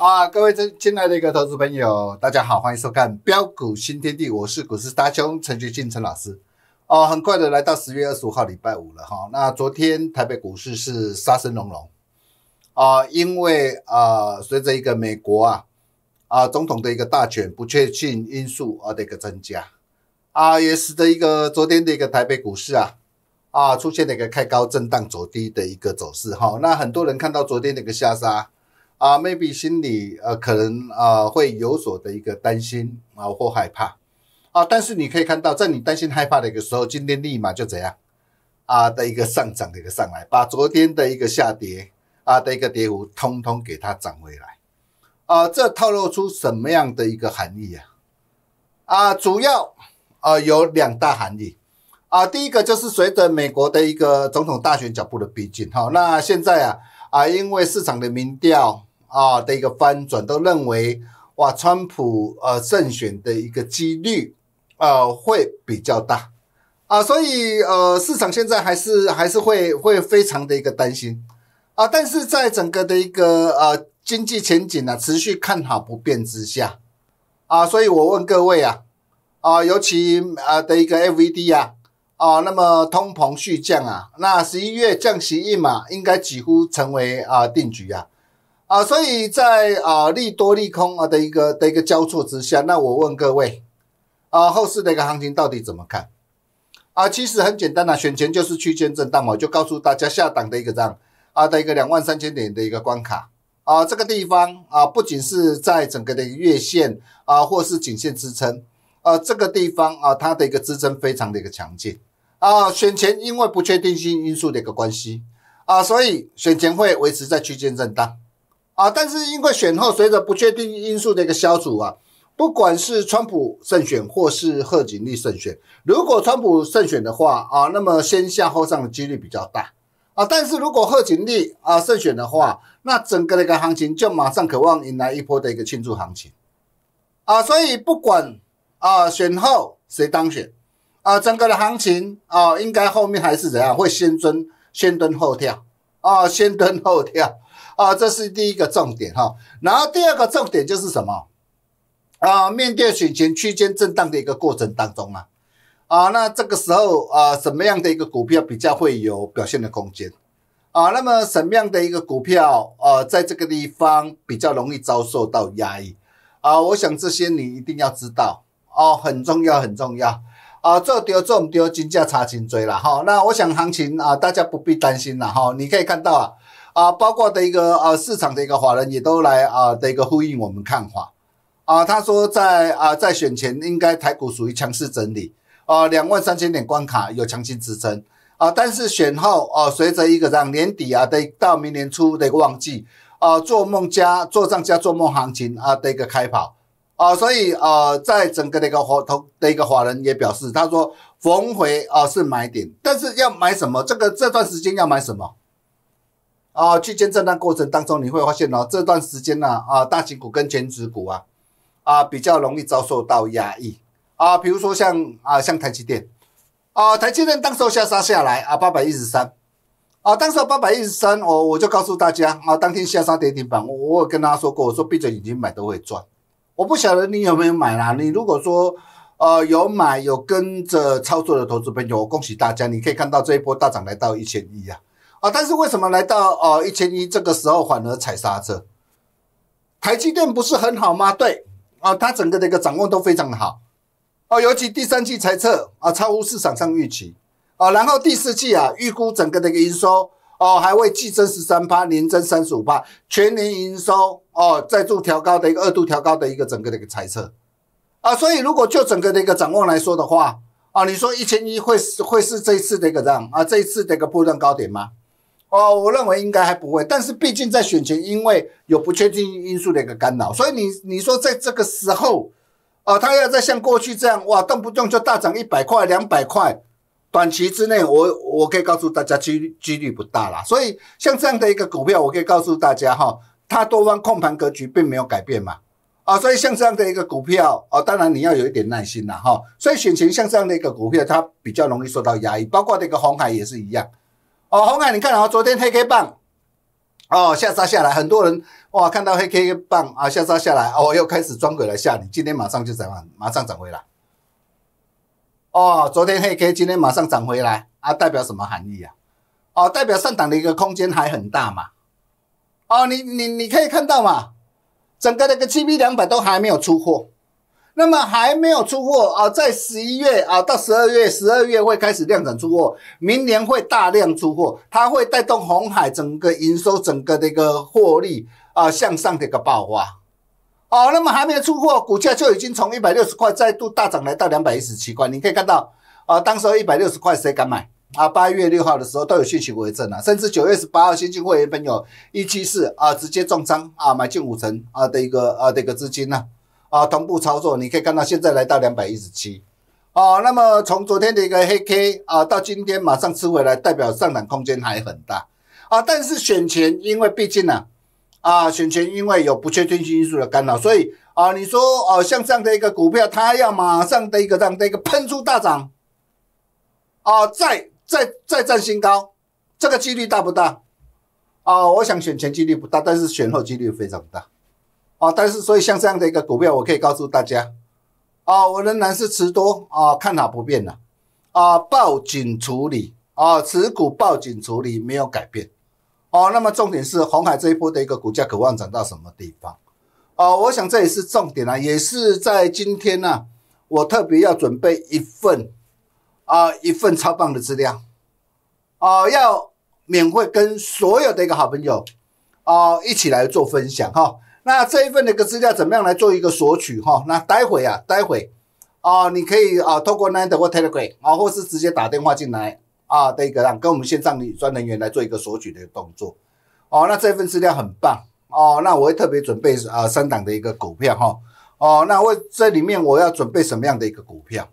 啊，各位亲亲爱的一个投资朋友，大家好，欢迎收看标股新天地，我是股市大兄陈菊进陈老师。哦，很快的来到十月二十五号礼拜五了哈。那昨天台北股市是杀声隆隆啊，因为啊，随着一个美国啊啊总统的一个大选不确定性因素啊的一个增加啊，也使得一个昨天的一个台北股市啊啊出现了一个开高震荡走低的一个走势哈。那很多人看到昨天的一个下杀。啊，maybe 心里呃可能啊会有所的一个担心啊或害怕啊，但是你可以看到，在你担心害怕的一个时候，今天立马就怎样啊的一个上涨的一个上来，把昨天的一个下跌啊的一个跌幅通通给它涨回来啊，这透露出什么样的一个含义啊？啊，主要啊有两大含义啊，第一个就是随着美国的一个总统大选脚步的逼近哈，那现在啊啊因为市场的民调。啊的一个翻转，都认为哇，川普呃胜选的一个几率呃会比较大啊，所以呃市场现在还是还是会会非常的一个担心啊，但是在整个的一个呃经济前景呢持续看好不变之下啊，所以我问各位啊啊，尤其啊的一个 FVd 啊。啊，那么通膨续降啊，那十一月降息一码应该几乎成为啊定局啊。啊，所以在啊利多利空啊的一个的一个交错之下，那我问各位啊，后市的一个行情到底怎么看啊？其实很简单呐，选前就是区间震荡嘛，就告诉大家下档的一个档啊的一个两万三千点的一个关卡啊，这个地方啊不仅是在整个的月线啊或是颈线支撑啊，这个地方啊它的一个支撑非常的一个强劲啊，选前因为不确定性因素的一个关系啊，所以选前会维持在区间震荡。啊！但是因为选后随着不确定因素的一个消除啊，不管是川普胜选或是贺锦丽胜选，如果川普胜选的话啊，那么先下后上的几率比较大啊。但是如果贺锦丽啊胜选的话，那整个的一个行情就马上渴望迎来一波的一个庆祝行情啊。所以不管啊选后谁当选啊，整个的行情啊，应该后面还是怎样，会先蹲先蹲后跳啊，先蹲后跳。啊，这是第一个重点哈，然后第二个重点就是什么啊？面对选前区间震荡的一个过程当中啊，啊，那这个时候啊，什么样的一个股票比较会有表现的空间啊？那么什么样的一个股票啊，在这个地方比较容易遭受到压抑啊？我想这些你一定要知道哦，很重要很重要啊！做掉做掉金价差金追了哈，那我想行情啊，大家不必担心了哈，你可以看到啊。啊，包括的一个呃市场的一个华人也都来啊的一个呼应我们看法，啊，他说在啊在选前应该台股属于强势整理啊，两万三千点关卡有强劲支撑啊，但是选后啊随着一个让年底啊的到明年初的一个旺季啊做梦加做账加做梦行情啊的一个开跑啊，所以啊在整个的一个华头的一个华人也表示，他说逢回啊是买点，但是要买什么？这个这段时间要买什么？啊，区间震荡过程当中，你会发现哦，这段时间呢，啊，大型股跟全指股啊，啊，比较容易遭受到压抑啊。比如说像啊，像台积电，啊，台积电当时下杀下来啊，八百一十三，啊，当时八百一十三，我我就告诉大家啊，当天下杀跌停板，我我跟大家说过，我说闭着眼睛买都会赚。我不晓得你有没有买啦？你如果说呃有买有跟着操作的投资朋友，恭喜大家，你可以看到这一波大涨来到一千一啊，啊！但是为什么来到哦一千一这个时候反而踩刹车？台积电不是很好吗？对，啊，它整个的一个掌握都非常的好，哦，尤其第三季猜测啊超乎市场上预期，啊，然后第四季啊预估整个的一个营收哦还会季增十三趴，年增三十五趴，全年营收哦再度调高的一个二度调高的一个整个的一个猜测，啊，所以如果就整个的一个掌握来说的话，啊，你说一千一会是会是这一次的一个这样啊这一次的一个波段高点吗？哦，我认为应该还不会，但是毕竟在选前，因为有不确定因素的一个干扰，所以你你说在这个时候，啊，他要再像过去这样哇，动不动就大涨一百块、两百块，短期之内，我我可以告诉大家，率几率不大啦。所以像这样的一个股票，我可以告诉大家哈，它多方控盘格局并没有改变嘛，啊，所以像这样的一个股票，啊，当然你要有一点耐心啦，哈。所以选前像这样的一个股票，它比较容易受到压抑，包括那个红海也是一样。哦，红海，你看啊，昨天黑 K 棒，哦，下杀下来，很多人哇，看到黑 K 棒啊，下杀下来，哦，又开始装鬼来吓你，今天马上就涨马上涨回来。哦，昨天黑 K，今天马上涨回来，啊，代表什么含义啊？哦，代表上涨的一个空间还很大嘛？哦，你你你可以看到嘛，整个那个 G B 两百都还没有出货。那么还没有出货啊，在十一月啊到十二月，十二月会开始量产出货，明年会大量出货，它会带动红海整个营收、整个的一个获利啊向上的一个爆发。哦，那么还没出货，股价就已经从一百六十块再度大涨来到两百一十七块。你可以看到啊，当时一百六十块谁敢买啊？八月六号的时候都有信息为证了，甚至九月十八号，新进会员朋友一七四啊直接重仓啊买进五成啊的一个啊的一个资金呢。啊，同步操作，你可以看到现在来到两百一十七，啊，那么从昨天的一个黑 K 啊，到今天马上吃回来，代表上涨空间还很大啊。但是选前，因为毕竟呢，啊，选前因为有不确定性因素的干扰，所以啊，你说哦，像这样的一个股票，它要马上的一个这样的一个喷出大涨，啊，再再再战新高，这个几率大不大？啊，我想选前几率不大，但是选后几率非常大。啊！但是，所以像这样的一个股票，我可以告诉大家，啊，我仍然是持多啊，看好不变的，啊，报警处理啊，持股报警处理没有改变，哦，那么重点是红海这一波的一个股价，渴望涨到什么地方？哦，我想这也是重点啊，也是在今天呢，我特别要准备一份啊，一份超棒的资料，啊，要免费跟所有的一个好朋友，哦，一起来做分享哈。那这一份的一个资料怎么样来做一个索取哈？那待会啊，待会，哦，你可以啊，透过 n n 德或 Telegram 啊，或是直接打电话进来啊的一个让跟我们线上的专人员来做一个索取的动作。哦，那这份资料很棒哦，那我会特别准备呃三档的一个股票哈。哦，那我这里面我要准备什么样的一个股票？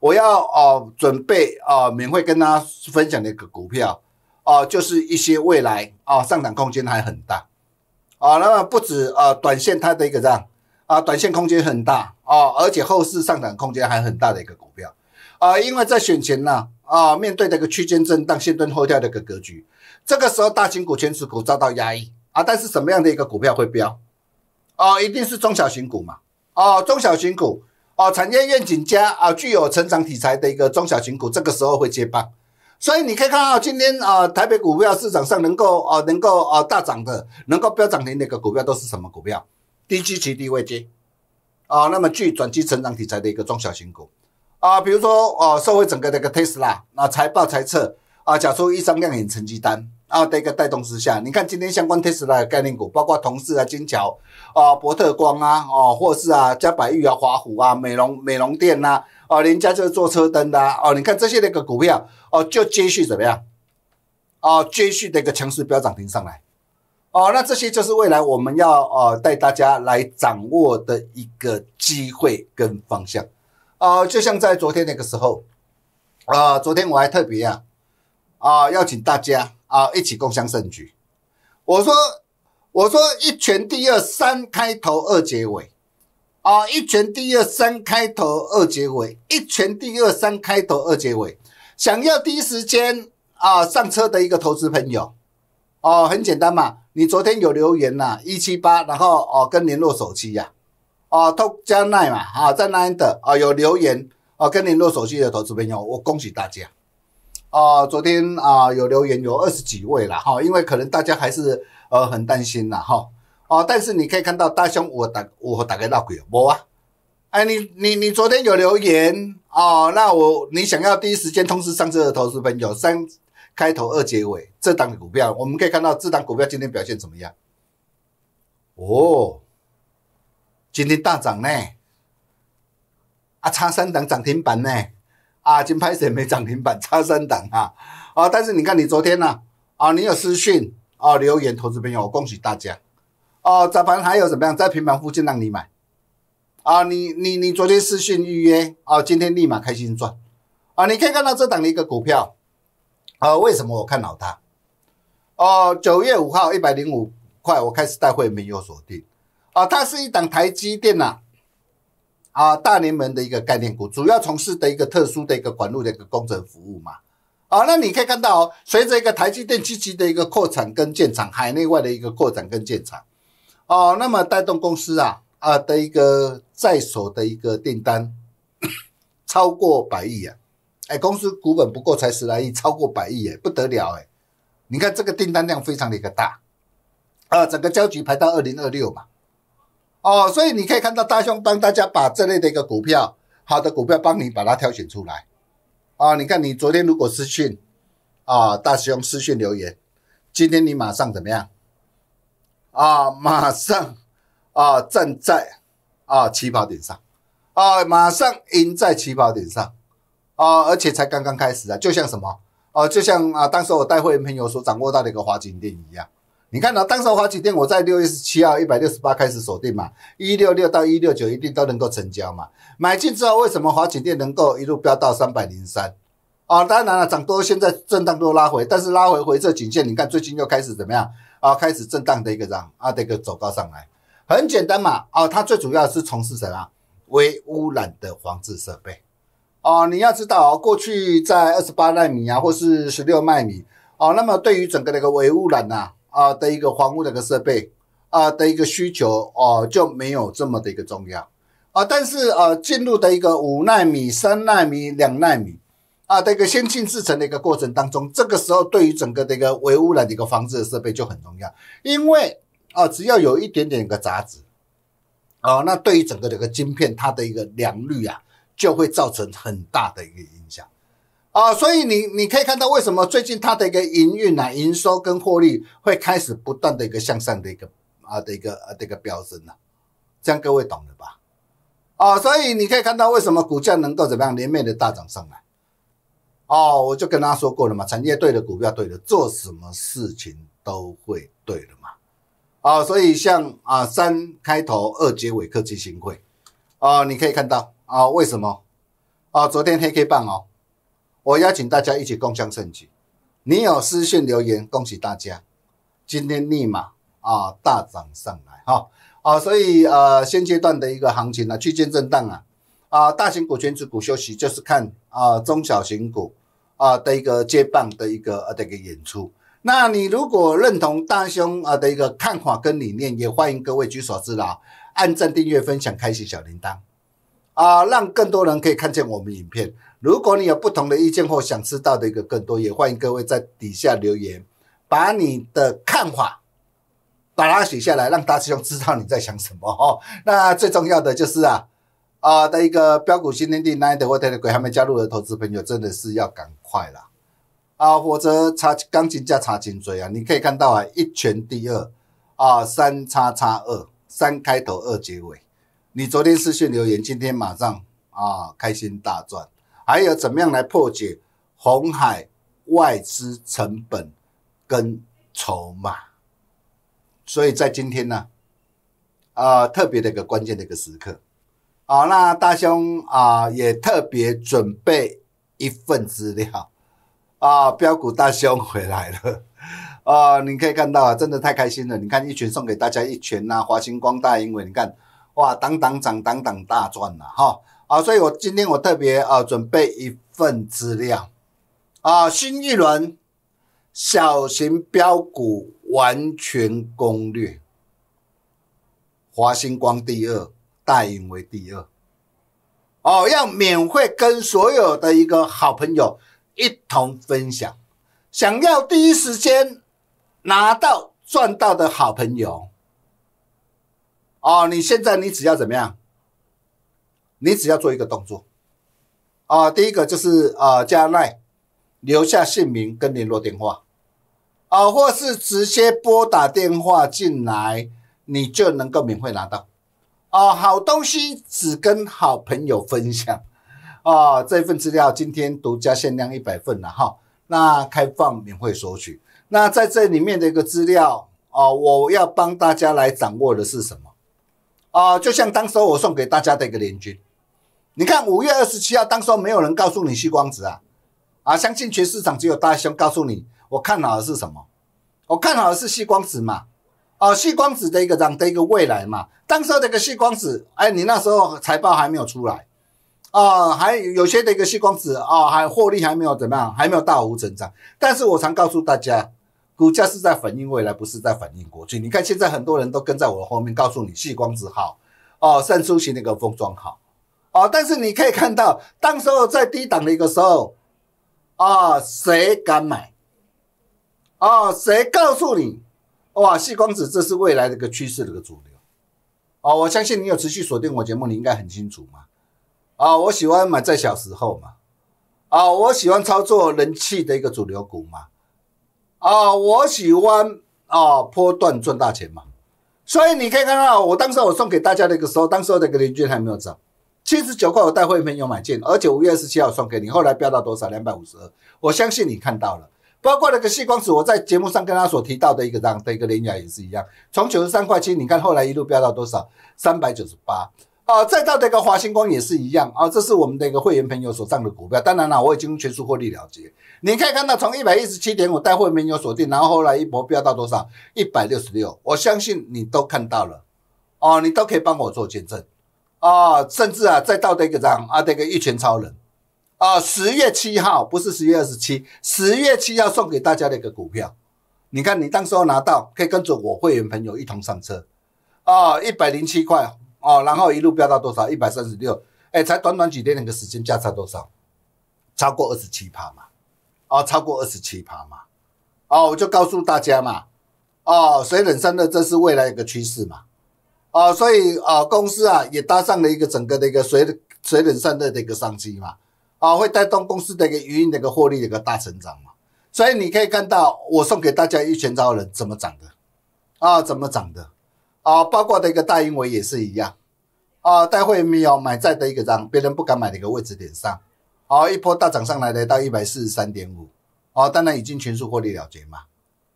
我要哦准备啊免费跟大家分享的一个股票呃，就是一些未来啊上涨空间还很大。啊，那么不止啊，短线它的一个这样啊，短线空间很大啊，而且后市上涨空间还很大的一个股票啊，因为在选前呢啊，面对的一个区间震荡、先蹲后跳的一个格局，这个时候大型股权持股遭到压抑啊，但是什么样的一个股票会飙？啊？一定是中小型股嘛，哦，中小型股哦，产业愿景加啊，具有成长题材的一个中小型股，这个时候会接棒。所以你可以看到，今天啊，台北股票市场上能够啊，能够啊大涨的，能够飙涨停的一个股票都是什么股票？低基期低位接啊，那么具转基成长题材的一个中小型股啊，比如说啊，社会整个的一个 t e Tesla 啊，财报财测啊，假出一张亮眼成绩单。啊，的一个带动之下，你看今天相关 Tesla 的概念股，包括同事啊、金桥啊、博特光啊、哦，或是啊、嘉百玉啊、华虎啊、美容美容店呐，哦，人家就是做车灯的，哦，你看这些那个股票，哦，就接续怎么样？哦，接续的一个强势飙涨停上来。哦，那这些就是未来我们要哦带大家来掌握的一个机会跟方向。哦，就像在昨天那个时候，啊，昨天我还特别啊。啊！邀请大家啊，一起共享盛举。我说，我说一拳第二三开头二结尾，啊，一拳第二三开头二结尾，一拳第二三开头二结尾。想要第一时间啊上车的一个投资朋友，哦，很简单嘛，你昨天有留言呐，一七八，然后哦跟联络手机呀，哦，托加奈嘛，啊，在那等啊，有留言啊跟联络手机的投资朋友，我恭喜大家。哦，昨天啊有留言有二十几位啦，哈，因为可能大家还是呃很担心了哈，哦，但是你可以看到大兄我打我打大家闹鬼有没啊？哎，你你你昨天有留言哦，那我你想要第一时间通知上车的投资朋友，三开头二结尾这档的股票，我们可以看到这档股票今天表现怎么样？哦，今天大涨呢，啊，差三档涨停板呢。啊，金牌谁没涨停板？差三档啊！啊，但是你看，你昨天呢？啊，你有私讯啊，留言投资朋友，我恭喜大家！哦，早盘还有怎么样？在平板附近让你买啊！你你你昨天私讯预约啊，今天立马开心赚啊！你可以看到这档的一个股票啊，为什么我看好它？哦，九月五号一百零五块，我开始带会没有锁定啊，它是一档台积电呐。啊，大联盟的一个概念股，主要从事的一个特殊的一个管路的一个工程服务嘛。啊，那你可以看到哦，随着一个台积电积极的一个扩产跟建厂，海内外的一个扩展跟建厂，哦，那么带动公司啊啊的一个在手的一个订单 超过百亿啊。哎，公司股本不够才十来亿，超过百亿哎，不得了哎。你看这个订单量非常的一个大啊，整个交集排到二零二六嘛。哦，所以你可以看到大兄帮大家把这类的一个股票，好的股票帮你把它挑选出来。啊，你看你昨天如果私讯，啊，大兄私讯留言，今天你马上怎么样？啊，马上，啊，站在啊起跑点上，啊，马上赢在起跑点上，啊，而且才刚刚开始啊，就像什么，啊，就像啊当时我带会员朋友所掌握到的一个华金店一样。你看到当时华景店我在六月十七号一百六十八开始锁定嘛，一六六到一六九一定都能够成交嘛。买进之后，为什么华景店能够一路飙到三百零三？啊，当然了，涨多现在震荡都拉回，但是拉回回撤颈线，你看最近又开始怎么样？啊，开始震荡的一个涨啊的一个走高上来。很简单嘛，啊，它最主要是从事什么？微污染的防治设备。哦，你要知道，过去在二十八纳米啊，或是十六纳米，哦，那么对于整个那个微污染呐。啊的一个防护的一个设备，啊的一个需求哦就没有这么的一个重要啊，但是呃进入的一个五纳米、三纳米、两纳米啊的一个先进制程的一个过程当中，这个时候对于整个的一个微污染的一个防治的设备就很重要，因为啊只要有一点点一个杂质啊，那对于整个这个晶片它的一个良率啊就会造成很大的一个影响。啊，所以你你可以看到为什么最近它的一个营运啊、营收跟获利会开始不断的一个向上的一个啊的一个啊的一个飙升啊？这样各位懂了吧？啊，所以你可以看到为什么股价能够怎么样连袂的大涨上来？哦，我就跟大家说过了嘛，产业对了，股票对了，做什么事情都会对了嘛。啊，所以像啊三开头二结尾科技新贵，啊，你可以看到啊为什么？啊，昨天黑 K 棒哦。我邀请大家一起共襄盛举。你有私信留言，恭喜大家！今天立马啊大涨上来哈啊，所以呃，现阶段的一个行情呢，区间震荡啊啊，大型股权止股休息，就是看啊中小型股啊的一个接棒的一个呃的一个演出。那你如果认同大兄啊的一个看法跟理念，也欢迎各位举手之劳，按赞、订阅、分享、开启小铃铛啊，让更多人可以看见我们影片。如果你有不同的意见或想知道的一个更多，也欢迎各位在底下留言，把你的看法把它写下来，让大兄知道你在想什么哦。那最重要的就是啊啊的一个标股新天地，奈德沃特的鬼还没加入的投资朋友，真的是要赶快啦啊！否则查钢琴架查颈椎啊！你可以看到啊，一拳第二啊，三叉叉二三开头二结尾。你昨天私信留言，今天马上啊，开心大赚。还有怎么样来破解红海外资成本跟筹码？所以在今天呢，啊，特别的一个关键的一个时刻，啊，那大兄啊也特别准备一份资料，啊，标股大兄回来了，啊，你可以看到啊，真的太开心了。你看一拳送给大家一拳呐，华星光大、英伟，你看哇，当当涨，当当大赚呐，哈。啊，所以我今天我特别啊准备一份资料，啊，新一轮小型标股完全攻略，华星光第二，大盈为第二，哦，要免费跟所有的一个好朋友一同分享，想要第一时间拿到赚到的好朋友，哦，你现在你只要怎么样？你只要做一个动作，啊，第一个就是啊加赖，留下姓名跟联络电话，啊，或是直接拨打电话进来，你就能够免费拿到，啊，好东西只跟好朋友分享，啊，这份资料今天独家限量一百份了哈，那开放免费索取。那在这里面的一个资料，啊，我要帮大家来掌握的是什么？啊，就像当时我送给大家的一个联军。你看五月二十七号，当时没有人告诉你细光子啊，啊，相信全市场只有大熊告诉你，我看好的是什么？我看好的是细光子嘛，哦，细光子的一个涨的一个未来嘛。当时这个细光子，哎，你那时候财报还没有出来，哦，还有些些那个细光子，啊，还获利还没有怎么样，还没有大幅增长。但是我常告诉大家，股价是在反映未来，不是在反映过去。你看现在很多人都跟在我的后面，告诉你细光子好，哦，盛出奇那个封装好。哦，但是你可以看到，当时候在低档的一个时候，啊，谁敢买？哦，谁告诉你？哇，细光子这是未来的一个趋势，的一个主流。哦，我相信你有持续锁定我节目，你应该很清楚嘛。啊，我喜欢买在小时候嘛。啊，我喜欢操作人气的一个主流股嘛。啊，我喜欢啊，波段赚大钱嘛。所以你可以看到，我当时我送给大家的一个时候，当时候的一个邻居还没有涨。七十九块，我带会员朋友买进，而且五月二十七号送给你，后来飙到多少？两百五十二，我相信你看到了。包括那个细光子，我在节目上跟他所提到的一个样，的一个林雅也是一样，从九十三块七，你看后来一路飙到多少？三百九十八，哦，再到这个华星光也是一样，哦，这是我们的一个会员朋友所上的股票，当然了，我已经全数获利了结。你可以看到，从一百一十七点五带会员朋友锁定，然后后来一波飙到多少？一百六十六，我相信你都看到了，哦，你都可以帮我做见证。啊，甚至啊，再到这个张啊，这个一拳超人，啊，十月七号不是十月二十七，十月七号送给大家的一个股票，你看你当时候拿到，可以跟着我会员朋友一同上车，啊，一百零七块，哦，然后一路飙到多少？一百三十六，哎，才短短几天那个时间价差多少？超过二十七趴嘛，啊，超过二十七趴嘛，哦，我就告诉大家嘛，哦，所以人生的这是未来一个趋势嘛。啊，所以啊，公司啊也搭上了一个整个的一个水水冷散热的一个商机嘛，啊，会带动公司的一个语音的一个获利的一个大成长嘛。所以你可以看到，我送给大家一拳招人怎么涨的，啊，怎么涨的，啊，包括的一个大英伟也是一样，啊，大会没有买在的一个章，别人不敢买的一个位置点上，好，一波大涨上来的到一百四十三点五，啊，当然已经全数获利了结嘛，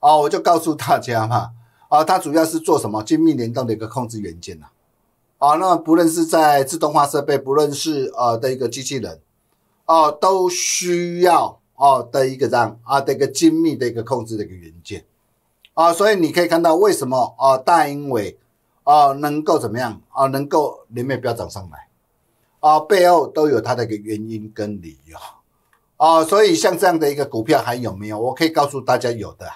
啊，我就告诉大家嘛。啊，它主要是做什么精密联动的一个控制元件呐？啊，那么不论是在自动化设备，不论是呃的一个机器人，哦，都需要哦的一个这样啊的一个精密的一个控制的一个元件啊，所以你可以看到为什么啊大英伟啊能够怎么样啊能够连袂飙涨上来啊，背后都有它的一个原因跟理由啊，所以像这样的一个股票还有没有？我可以告诉大家，有的，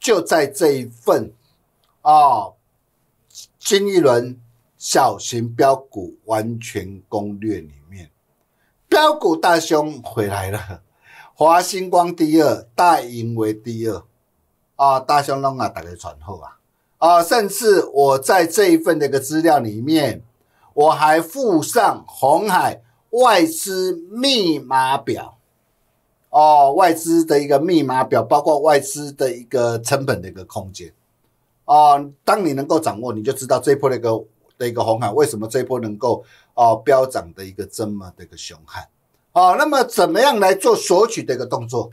就在这一份。哦，新一轮小型标股完全攻略里面，标股大熊回来了，华星光第二，大盈为第二。啊，大兄龙啊，大家转后啊！啊，甚至我在这一份那个资料里面，我还附上红海外资密码表。哦，外资的一个密码表，包括外资的一个成本的一个空间。啊，当你能够掌握，你就知道这一波的一个的一个红海为什么这一波能够啊飙涨的一个这么的一个凶悍。好，那么怎么样来做索取的一个动作？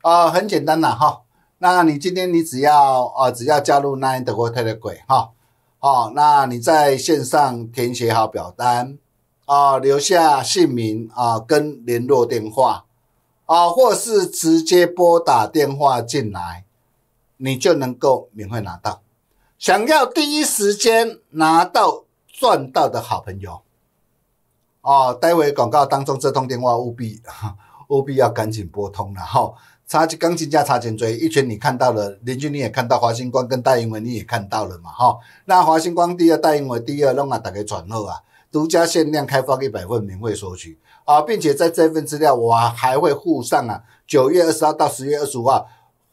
啊，很简单呐哈。那你今天你只要啊只要加入 Nine 的沃特的鬼哈，哦，那你在线上填写好表单啊，留下姓名啊跟联络电话啊，或是直接拨打电话进来，你就能够免费拿到。想要第一时间拿到赚到的好朋友哦，待会广告当中这通电话务必 务必要赶紧拨通了哈。查钢琴架，查起追一圈你看到了，邻居你也看到，华星光跟戴英文你也看到了嘛哈。那华星光第二，戴英文第二弄啊，打开转录啊，独家限量开放一百份，免费索取啊，并且在这份资料我还会附上啊，九月二十号到十月二十五号。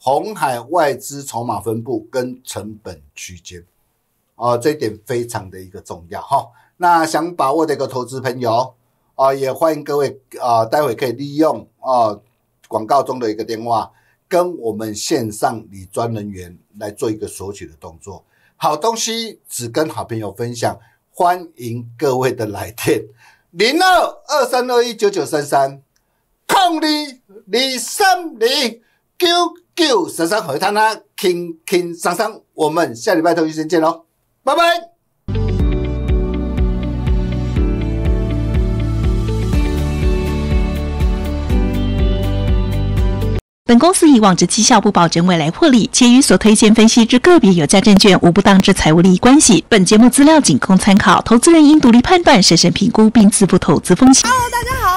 红海外资筹码分布跟成本区间，哦，这一点非常的一个重要哈。那想把握的一个投资朋友哦，也欢迎各位啊，待会可以利用哦广告中的一个电话，跟我们线上理专人员来做一个索取的动作。好东西只跟好朋友分享，欢迎各位的来电：零二二三二一九九三三零二二三零九。九十三河滩啦，听听商商，我们下礼拜投资圈见喽，拜拜。本公司以往之绩效不保证未来获利，且与所推荐分析之个别有价证券无不当之财务利益关系。本节目资料仅供参考，投资人应独立判断、审慎评估，并自负投资风险。Hello，大家好。